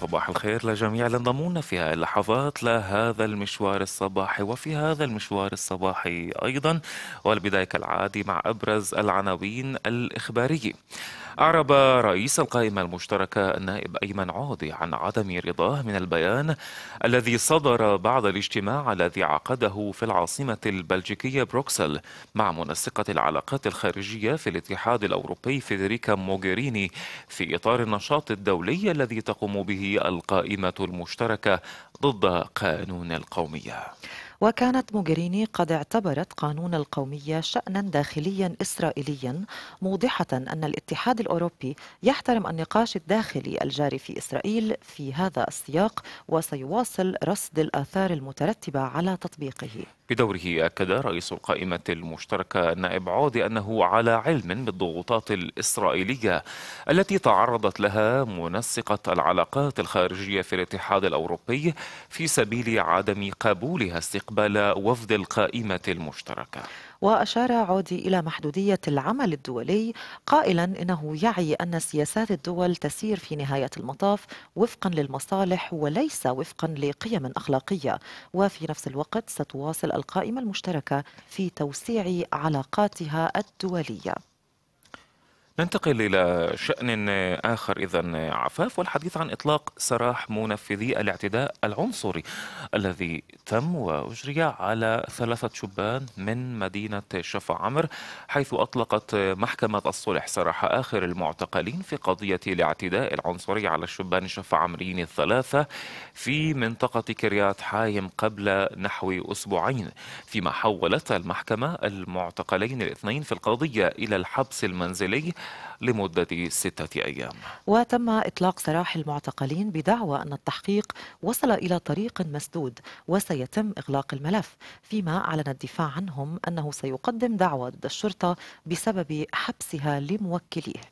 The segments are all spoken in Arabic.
صباح الخير لجميع اللي انضمونا في هذه اللحظات لهذا المشوار الصباحي وفي هذا المشوار الصباحي أيضا والبداية كالعادي مع أبرز العناوين الإخبارية أعرب رئيس القائمة المشتركة النائب أيمن عوضي عن عدم رضاه من البيان الذي صدر بعد الاجتماع الذي عقده في العاصمة البلجيكية بروكسل مع منسقة العلاقات الخارجية في الاتحاد الأوروبي فيدريكا موغيريني في إطار النشاط الدولي الذي تقوم به القائمة المشتركة ضد قانون القومية وكانت موغريني قد اعتبرت قانون القومية شأنا داخليا إسرائيليا موضحة أن الاتحاد الأوروبي يحترم النقاش الداخلي الجاري في إسرائيل في هذا السياق وسيواصل رصد الآثار المترتبة على تطبيقه بدوره أكد رئيس القائمة المشتركة نائب عوضي أنه على علم بالضغوطات الإسرائيلية التي تعرضت لها منسقة العلاقات الخارجية في الاتحاد الأوروبي في سبيل عدم قبولها استقبال وفد القائمة المشتركة وأشار عودي إلى محدودية العمل الدولي قائلا إنه يعي أن سياسات الدول تسير في نهاية المطاف وفقا للمصالح وليس وفقا لقيم أخلاقية وفي نفس الوقت ستواصل القائمة المشتركة في توسيع علاقاتها الدولية ننتقل إلى شأن آخر إذا عفاف والحديث عن إطلاق سراح منفذي الاعتداء العنصري الذي تم وأجري على ثلاثة شبان من مدينة شفا عمر حيث أطلقت محكمة الصلح سراح آخر المعتقلين في قضية الاعتداء العنصري على الشبان شفا عمريين الثلاثة في منطقة كريات حايم قبل نحو أسبوعين فيما حولت المحكمة المعتقلين الاثنين في القضية إلى الحبس المنزلي لمدة ستة أيام وتم إطلاق سراح المعتقلين بدعوى أن التحقيق وصل إلى طريق مسدود وسيتم إغلاق الملف فيما أعلن الدفاع عنهم أنه سيقدم دعوى ضد الشرطة بسبب حبسها لموكليه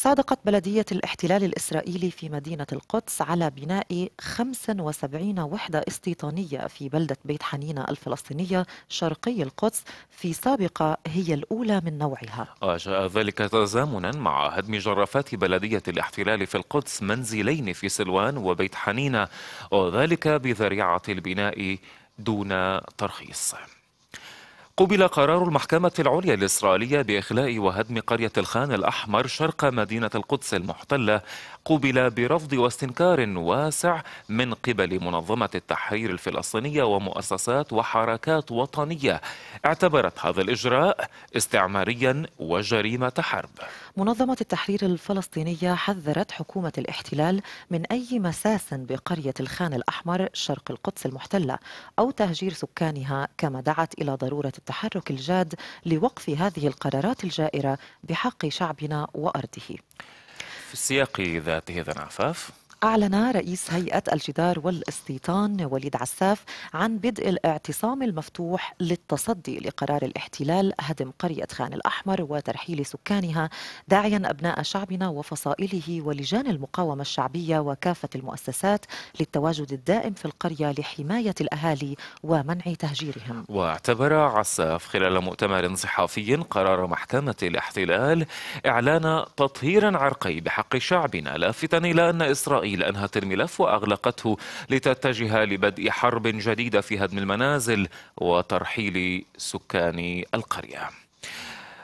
صادقت بلدية الاحتلال الإسرائيلي في مدينة القدس على بناء 75 وحدة استيطانية في بلدة بيت حنينة الفلسطينية شرقي القدس في سابقة هي الأولى من نوعها جاء ذلك تزامنا مع هدم جرافات بلدية الاحتلال في القدس منزلين في سلوان وبيت حنينة وذلك بذريعة البناء دون ترخيص قبل قرار المحكمة العليا الإسرائيلية بإخلاء وهدم قرية الخان الأحمر شرق مدينة القدس المحتلة قوبل برفض واستنكار واسع من قبل منظمة التحرير الفلسطينية ومؤسسات وحركات وطنية اعتبرت هذا الإجراء استعماريا وجريمة حرب منظمة التحرير الفلسطينية حذرت حكومة الاحتلال من أي مساس بقرية الخان الأحمر شرق القدس المحتلة أو تهجير سكانها كما دعت إلى ضرورة التحرك الجاد لوقف هذه القرارات الجائرة بحق شعبنا وأرضه في السياق ذاته هذا عفاف أعلن رئيس هيئة الجدار والاستيطان وليد عساف عن بدء الاعتصام المفتوح للتصدي لقرار الاحتلال هدم قرية خان الأحمر وترحيل سكانها داعيا أبناء شعبنا وفصائله ولجان المقاومة الشعبية وكافة المؤسسات للتواجد الدائم في القرية لحماية الأهالي ومنع تهجيرهم واعتبر عساف خلال مؤتمر صحافي قرار محكمة الاحتلال إعلان تطهير عرقي بحق شعبنا لافتا إلى أن إسرائيل إسرائيل أنهت الملف وأغلقته لتتجه لبدء حرب جديدة في هدم المنازل وترحيل سكان القرية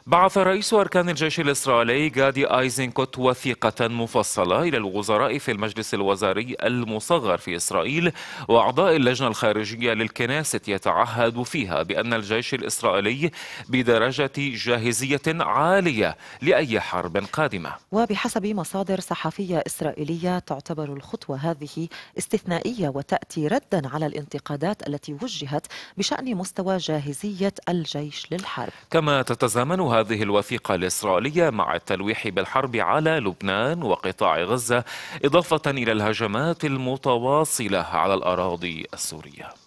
بعث رئيس أركان الجيش الإسرائيلي جادي آيزنكوت وثيقة مفصلة إلى الوزراء في المجلس الوزاري المصغر في إسرائيل وأعضاء اللجنة الخارجية للكناسة يتعهد فيها بأن الجيش الإسرائيلي بدرجة جاهزية عالية لأي حرب قادمة وبحسب مصادر صحفية إسرائيلية تعتبر الخطوة هذه استثنائية وتأتي ردا على الانتقادات التي وجهت بشأن مستوى جاهزية الجيش للحرب كما تتزامن هذه الوثيقة الإسرائيلية مع التلويح بالحرب على لبنان وقطاع غزة إضافة إلى الهجمات المتواصلة على الأراضي السورية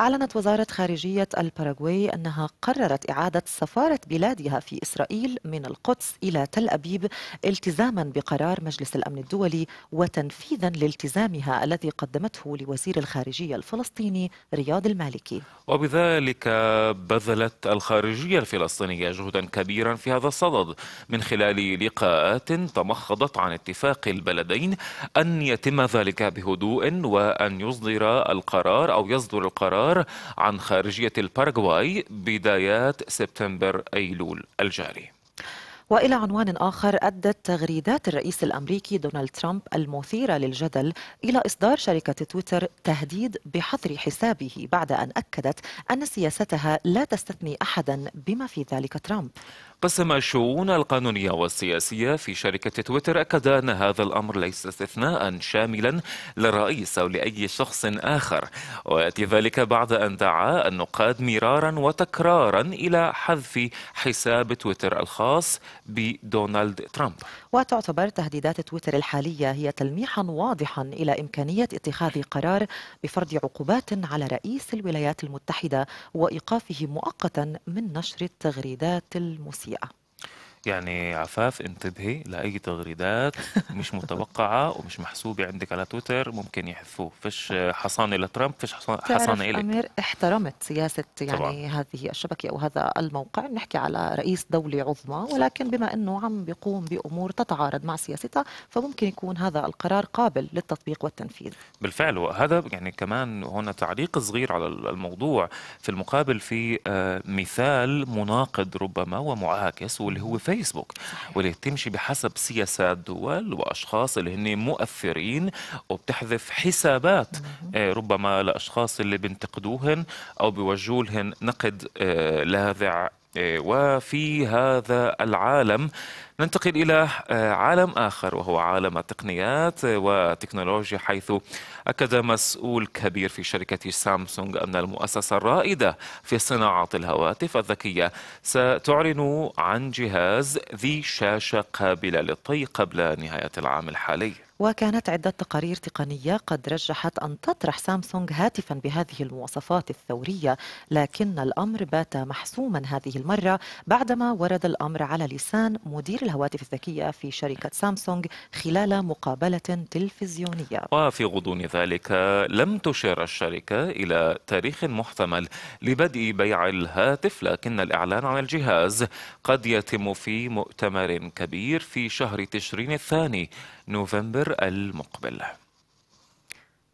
أعلنت وزارة خارجية الباراغواي أنها قررت إعادة سفارة بلادها في إسرائيل من القدس إلى تل أبيب التزاما بقرار مجلس الأمن الدولي وتنفيذا لالتزامها الذي قدمته لوزير الخارجية الفلسطيني رياض المالكي وبذلك بذلت الخارجية الفلسطينية جهدا كبيرا في هذا الصدد من خلال لقاءات تمخضت عن اتفاق البلدين أن يتم ذلك بهدوء وأن يصدر القرار أو يصدر القرار الاخبار عن خارجية الباراغواي بدايات سبتمبر أيلول الجاري والى عنوان اخر ادت تغريدات الرئيس الامريكي دونالد ترامب المثيره للجدل الى اصدار شركه تويتر تهديد بحظر حسابه بعد ان اكدت ان سياستها لا تستثني احدا بما في ذلك ترامب. قسم الشؤون القانونيه والسياسيه في شركه تويتر اكد ان هذا الامر ليس استثناء شاملا للرئيس او لاي شخص اخر وياتي ذلك بعد ان دعا النقاد مرارا وتكرارا الى حذف حساب تويتر الخاص بدونالد ترامب وتعتبر تهديدات تويتر الحالية هي تلميحا واضحا إلى إمكانية اتخاذ قرار بفرض عقوبات على رئيس الولايات المتحدة وإيقافه مؤقتا من نشر التغريدات المسيئة يعني عفاف انتبهي لأي تغريدات مش متوقعة ومش محسوبة عندك على تويتر ممكن يحفوه فيش حصانة لترامب فيش حصانة, لك أمير احترمت سياسة يعني طبعا. هذه الشبكة أو هذا الموقع نحكي على رئيس دولة عظمى ولكن بما أنه عم بيقوم بأمور تتعارض مع سياستها فممكن يكون هذا القرار قابل للتطبيق والتنفيذ بالفعل وهذا يعني كمان هنا تعليق صغير على الموضوع في المقابل في آه، مثال مناقض ربما ومعاكس واللي هو في فيسبوك واللي تمشي بحسب سياسات دول واشخاص اللي هن مؤثرين وبتحذف حسابات آه، ربما لاشخاص اللي بينتقدوهن او بيوجهوا لهن نقد آه، لاذع آه، وفي هذا العالم ننتقل إلى آه، عالم آخر وهو عالم التقنيات آه، وتكنولوجيا حيث أكد مسؤول كبير في شركة سامسونج أن المؤسسة الرائدة في صناعة الهواتف الذكية ستعلن عن جهاز ذي شاشة قابلة للطي قبل نهاية العام الحالي وكانت عدة تقارير تقنية قد رجحت أن تطرح سامسونج هاتفا بهذه المواصفات الثورية لكن الأمر بات محسوما هذه المرة بعدما ورد الأمر على لسان مدير الهواتف الذكية في شركة سامسونج خلال مقابلة تلفزيونية وفي غضون ذلك لم تشير الشركة إلى تاريخ محتمل لبدء بيع الهاتف لكن الإعلان عن الجهاز قد يتم في مؤتمر كبير في شهر تشرين الثاني نوفمبر المقبل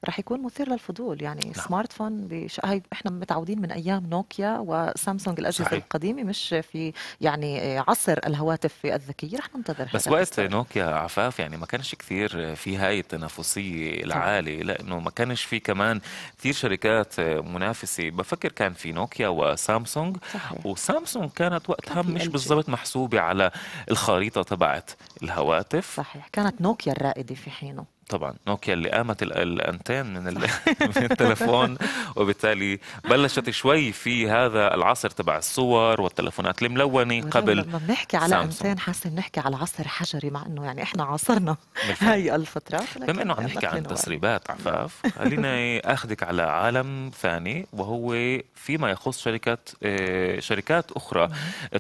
رح يكون مثير للفضول يعني نعم. سمارت فون بش... هاي احنا متعودين من ايام نوكيا وسامسونج الاجهزه صحيح. القديمه مش في يعني عصر الهواتف الذكيه رح ننتظر بس وقت نوكيا عفاف يعني ما كانش كثير في هاي التنافسيه العاليه لانه ما كانش في كمان كثير شركات منافسه بفكر كان في نوكيا وسامسونج صحيح. وسامسونج كانت وقتها مش بالضبط محسوبه على الخريطه تبعت الهواتف صحيح كانت نوكيا الرائده في حينه طبعا نوكيا اللي قامت الانتان من, من التلفون وبالتالي بلشت شوي في هذا العصر تبع الصور والتلفونات الملونه قبل لما بنحكي على انتان حاسه بنحكي على عصر حجري مع انه يعني احنا عاصرنا هاي الفتره بما انه عم نحكي عن تسريبات عفاف خلينا اخذك على عالم ثاني وهو فيما يخص شركه آه، شركات اخرى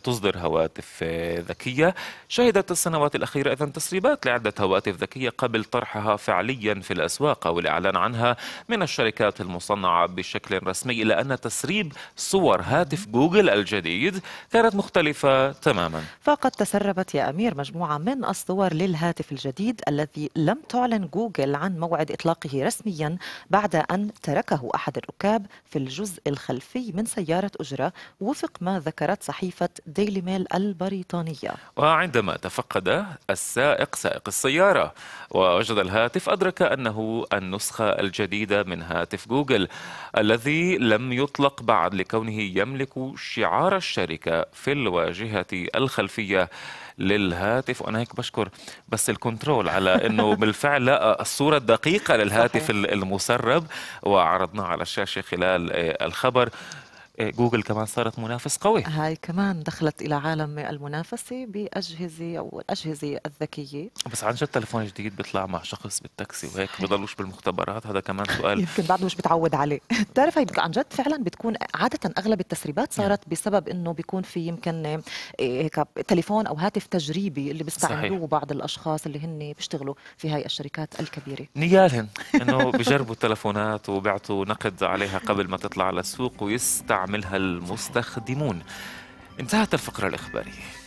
تصدر هواتف آه، ذكيه شهدت السنوات الاخيره اذا تسريبات لعده هواتف ذكيه قبل طرحها فعليا في الأسواق أو الإعلان عنها من الشركات المصنعة بشكل رسمي إلا أن تسريب صور هاتف جوجل الجديد كانت مختلفة تماما فقد تسربت يا أمير مجموعة من الصور للهاتف الجديد الذي لم تعلن جوجل عن موعد إطلاقه رسميا بعد أن تركه أحد الركاب في الجزء الخلفي من سيارة أجرة وفق ما ذكرت صحيفة ديلي ميل البريطانية وعندما تفقد السائق سائق السيارة ووجد الهاتف الهاتف أدرك أنه النسخة الجديدة من هاتف جوجل الذي لم يطلق بعد لكونه يملك شعار الشركة في الواجهة الخلفية للهاتف وانا هيك بشكر بس الكنترول على انه بالفعل الصوره الدقيقه للهاتف المسرب وعرضناه على الشاشه خلال آه، الخبر جوجل كمان صارت منافس قوي هاي كمان دخلت الى عالم المنافسه باجهزه او الاجهزه الذكيه بس عن جد تليفون جديد بيطلع مع شخص بالتاكسي وهيك بضلوش بالمختبرات هذا كمان سؤال يمكن بعد مش بتعود عليه بتعرف هي عن جد فعلا بتكون عاده اغلب التسريبات صارت نعم. بسبب انه بيكون في يمكن إيه، هيك تليفون او هاتف تجريبي اللي بيستعملوه بعض الاشخاص اللي هن بيشتغلوا في هاي الشركات الكبيره نيالهم انه بجربوا التلفونات وبيعطوا نقد عليها قبل ما تطلع على السوق ويستعملوا يستعملها المستخدمون انتهت الفقرة الإخبارية